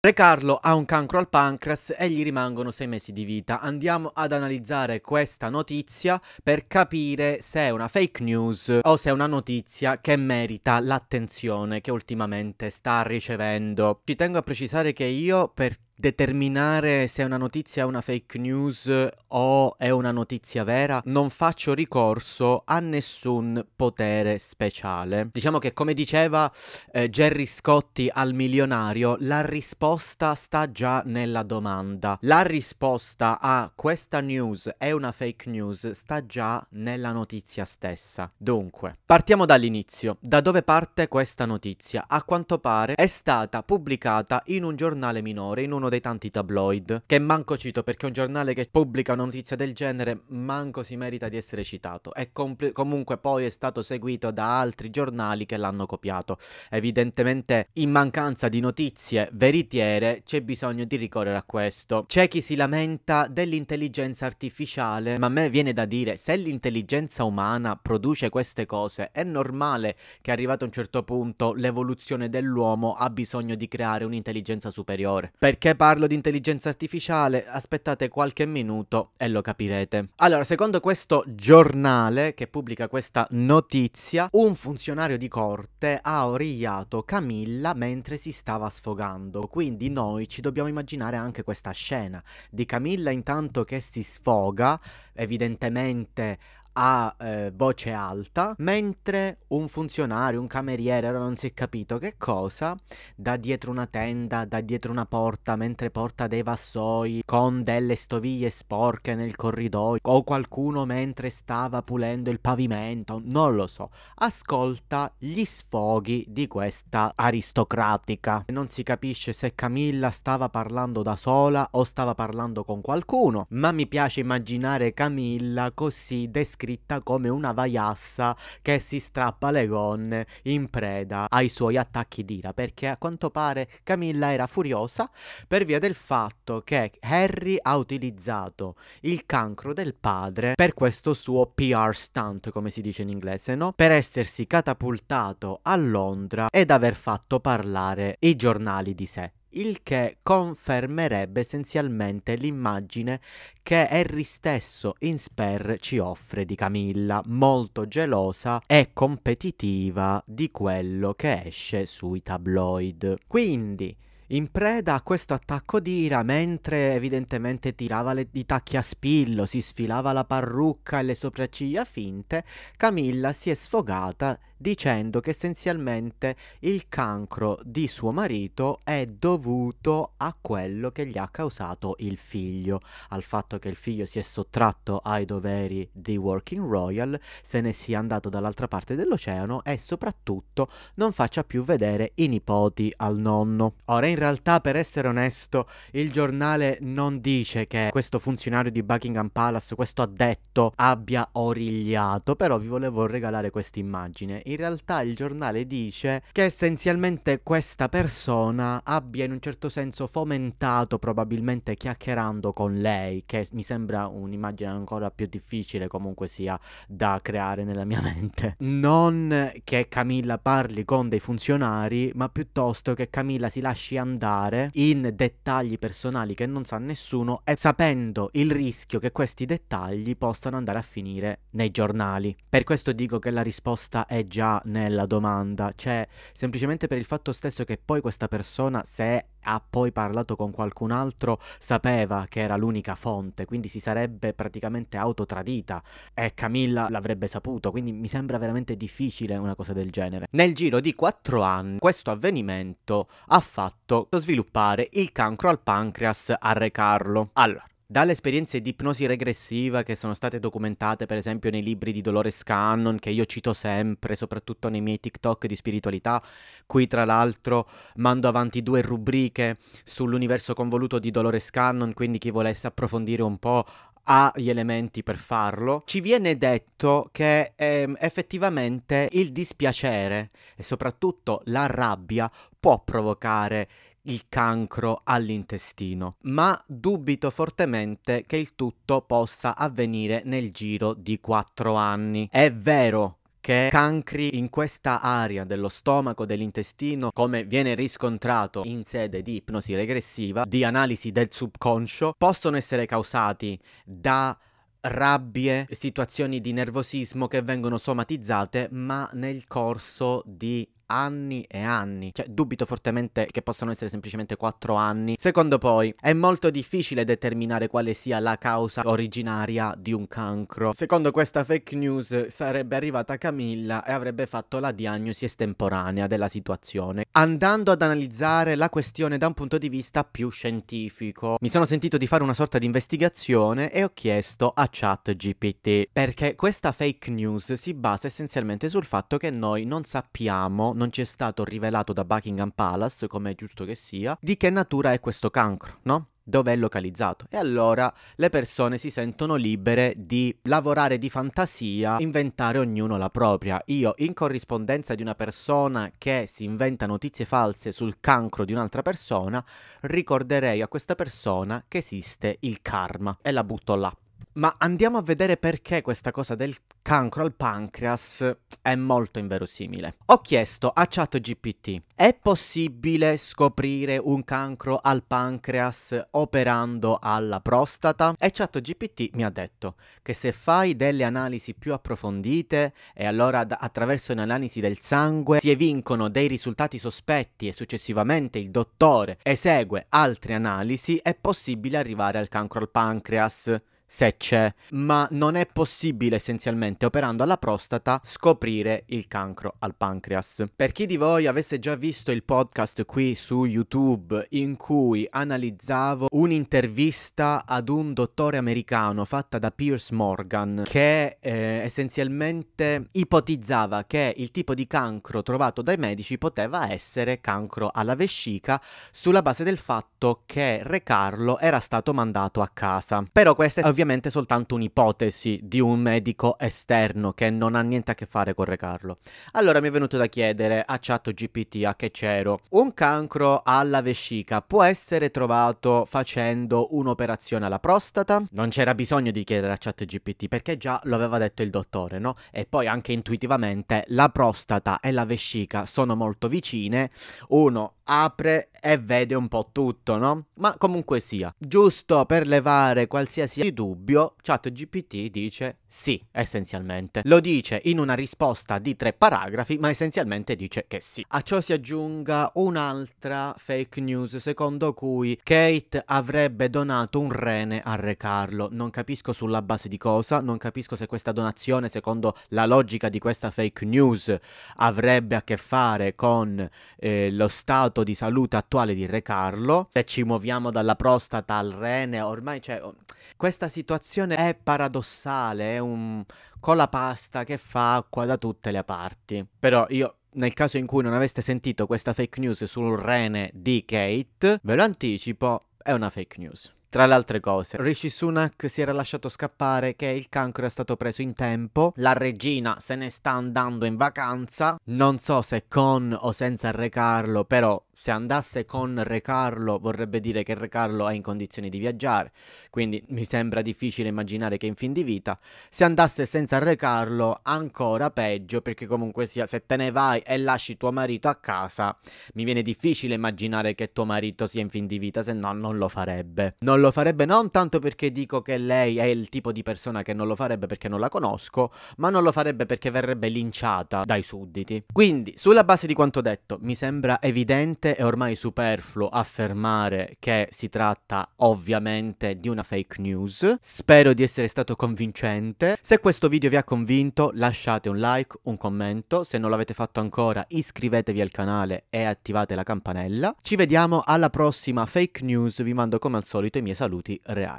Re Carlo ha un cancro al pancreas e gli rimangono sei mesi di vita. Andiamo ad analizzare questa notizia per capire se è una fake news o se è una notizia che merita l'attenzione che ultimamente sta ricevendo. Ci tengo a precisare che io per determinare se una notizia è una fake news o oh, è una notizia vera, non faccio ricorso a nessun potere speciale. Diciamo che come diceva eh, Jerry Scotti al milionario, la risposta sta già nella domanda. La risposta a questa news è una fake news sta già nella notizia stessa. Dunque, partiamo dall'inizio. Da dove parte questa notizia? A quanto pare è stata pubblicata in un giornale minore, in uno dei tanti tabloid, che manco cito perché è un giornale che pubblica una notizia del genere manco si merita di essere citato e compl- comunque poi è stato seguito da altri giornali che l'hanno copiato. Evidentemente in mancanza di notizie veritiere c'è bisogno di ricorrere a questo. C'è chi si lamenta dell'intelligenza artificiale, ma a me viene da dire se l'intelligenza umana produce queste cose è normale che arrivato a un certo punto l'evoluzione dell'uomo ha bisogno di creare un'intelligenza superiore. Perché parlo di intelligenza artificiale? Aspettate qualche minuto e lo capirete. Allora, secondo questo giornale che pubblica questa notizia, un funzionario di corte ha origliato Camilla mentre si stava sfogando. Quindi noi ci dobbiamo immaginare anche questa scena di Camilla intanto che si sfoga, evidentemente a eh, voce alta, mentre un funzionario, un cameriere, ora non si è capito che cosa, da dietro una tenda, da dietro una porta, mentre porta dei vassoi con delle stoviglie sporche nel corridoio, o qualcuno mentre stava pulendo il pavimento, non lo so, ascolta gli sfoghi di questa aristocratica. Non si capisce se Camilla stava parlando da sola o stava parlando con qualcuno, ma mi piace immaginare Camilla così descritta descritta come una vaiassa che si strappa le gonne in preda ai suoi attacchi d'ira, perché a quanto pare Camilla era furiosa per via del fatto che Harry ha utilizzato il cancro del padre per questo suo PR stunt, come si dice in inglese, no? Per essersi catapultato a Londra ed aver fatto parlare i giornali di sé il che confermerebbe essenzialmente l'immagine che Harry stesso in Sper ci offre di Camilla, molto gelosa e competitiva di quello che esce sui tabloid. Quindi, in preda a questo attacco di ira, mentre evidentemente tirava le tacchi a spillo, si sfilava la parrucca e le sopracciglia finte, Camilla si è sfogata dicendo che essenzialmente il cancro di suo marito è dovuto a quello che gli ha causato il figlio, al fatto che il figlio si è sottratto ai doveri di Working Royal, se ne sia andato dall'altra parte dell'oceano e soprattutto non faccia più vedere i nipoti al nonno. Ora in realtà, per essere onesto, il giornale non dice che questo funzionario di Buckingham Palace, questo addetto, abbia origliato, però vi volevo regalare questa immagine. In realtà il giornale dice che essenzialmente questa persona abbia in un certo senso fomentato, probabilmente chiacchierando con lei, che mi sembra un'immagine ancora più difficile comunque sia da creare nella mia mente. Non che Camilla parli con dei funzionari, ma piuttosto che Camilla si lasci andare andare in dettagli personali che non sa nessuno e sapendo il rischio che questi dettagli possano andare a finire nei giornali. Per questo dico che la risposta è già nella domanda, cioè semplicemente per il fatto stesso che poi questa persona se ha poi parlato con qualcun altro sapeva che era l'unica fonte, quindi si sarebbe praticamente autotradita e Camilla l'avrebbe saputo, quindi mi sembra veramente difficile una cosa del genere. Nel giro di quattro anni questo avvenimento ha fatto sviluppare il cancro al pancreas a Re Carlo. Allora, dalle esperienze di ipnosi regressiva che sono state documentate per esempio nei libri di Dolores Cannon che io cito sempre, soprattutto nei miei TikTok di spiritualità, qui tra l'altro mando avanti due rubriche sull'universo convoluto di Dolores Cannon, quindi chi volesse approfondire un po' ha gli elementi per farlo, ci viene detto che ehm, effettivamente il dispiacere e soprattutto la rabbia può provocare il cancro all'intestino, ma dubito fortemente che il tutto possa avvenire nel giro di 4 anni. È vero che cancri in questa area dello stomaco, dell'intestino, come viene riscontrato in sede di ipnosi regressiva, di analisi del subconscio, possono essere causati da rabbie, situazioni di nervosismo che vengono somatizzate, ma nel corso di anni e anni. Cioè, dubito fortemente che possano essere semplicemente 4 anni. Secondo poi, è molto difficile determinare quale sia la causa originaria di un cancro. Secondo questa fake news sarebbe arrivata Camilla e avrebbe fatto la diagnosi estemporanea della situazione. Andando ad analizzare la questione da un punto di vista più scientifico, mi sono sentito di fare una sorta di investigazione e ho chiesto a ChatGPT perché questa fake news si basa essenzialmente sul fatto che noi non sappiamo non ci è stato rivelato da Buckingham Palace, come è giusto che sia, di che natura è questo cancro, no? dove è localizzato. E allora le persone si sentono libere di lavorare di fantasia, inventare ognuno la propria. Io, in corrispondenza di una persona che si inventa notizie false sul cancro di un'altra persona, ricorderei a questa persona che esiste il karma e la butto là. Ma andiamo a vedere perché questa cosa del cancro al pancreas è molto inverosimile. Ho chiesto a ChatGPT, è possibile scoprire un cancro al pancreas operando alla prostata? E ChatGPT mi ha detto che se fai delle analisi più approfondite e allora d- attraverso un'analisi del sangue si evincono dei risultati sospetti e successivamente il dottore esegue altre analisi, è possibile arrivare al cancro al pancreas se c'è, ma non è possibile essenzialmente operando alla prostata scoprire il cancro al pancreas. Per chi di voi avesse già visto il podcast qui su YouTube in cui analizzavo un'intervista ad un dottore americano fatta da Pierce Morgan che eh, essenzialmente ipotizzava che il tipo di cancro trovato dai medici poteva essere cancro alla vescica sulla base del fatto che Re Carlo era stato mandato a casa. Però questa è ovviamente soltanto un'ipotesi di un medico esterno che non ha niente a che fare con Recarlo. Allora mi è venuto da chiedere a ChatGPT a che c'ero. Un cancro alla vescica può essere trovato facendo un'operazione alla prostata? Non c'era bisogno di chiedere a ChatGPT perché già lo aveva detto il dottore, no? E poi anche intuitivamente la prostata e la vescica sono molto vicine. Uno apre e vede un po' tutto, no? Ma comunque sia, giusto per levare qualsiasi dubbio dubbio, ChatGPT dice sì, essenzialmente. Lo dice in una risposta di tre paragrafi, ma essenzialmente dice che sì. A ciò si aggiunga un'altra fake news secondo cui Kate avrebbe donato un rene a Re Carlo. Non capisco sulla base di cosa, non capisco se questa donazione, secondo la logica di questa fake news, avrebbe a che fare con eh, lo stato di salute attuale di Re Carlo. Se ci muoviamo dalla prostata al rene, ormai c'è... Cioè, questa situazione è paradossale, è un colapasta che fa acqua da tutte le parti. Però io nel caso in cui non aveste sentito questa fake news sul rene di Kate, ve lo anticipo, è una fake news. Tra le altre cose, Rishi Sunak si era lasciato scappare che il cancro è stato preso in tempo, la regina se ne sta andando in vacanza, non so se con o senza recarlo, però se andasse con Recarlo vorrebbe dire che Recarlo è in condizioni di viaggiare, quindi mi sembra difficile immaginare che è in fin di vita. Se andasse senza Recarlo ancora peggio, perché comunque sia se te ne vai e lasci tuo marito a casa, mi viene difficile immaginare che tuo marito sia in fin di vita, se no non lo farebbe. Non lo farebbe non tanto perché dico che lei è il tipo di persona che non lo farebbe perché non la conosco, ma non lo farebbe perché verrebbe linciata dai sudditi. Quindi, sulla base di quanto detto, mi sembra evidente Ovviamente è ormai superfluo affermare che si tratta ovviamente di una fake news. Spero di essere stato convincente. Se questo video vi ha convinto lasciate un like, un commento. Se non l'avete fatto ancora iscrivetevi al canale e attivate la campanella. Ci vediamo alla prossima fake news. Vi mando come al solito i miei saluti reali.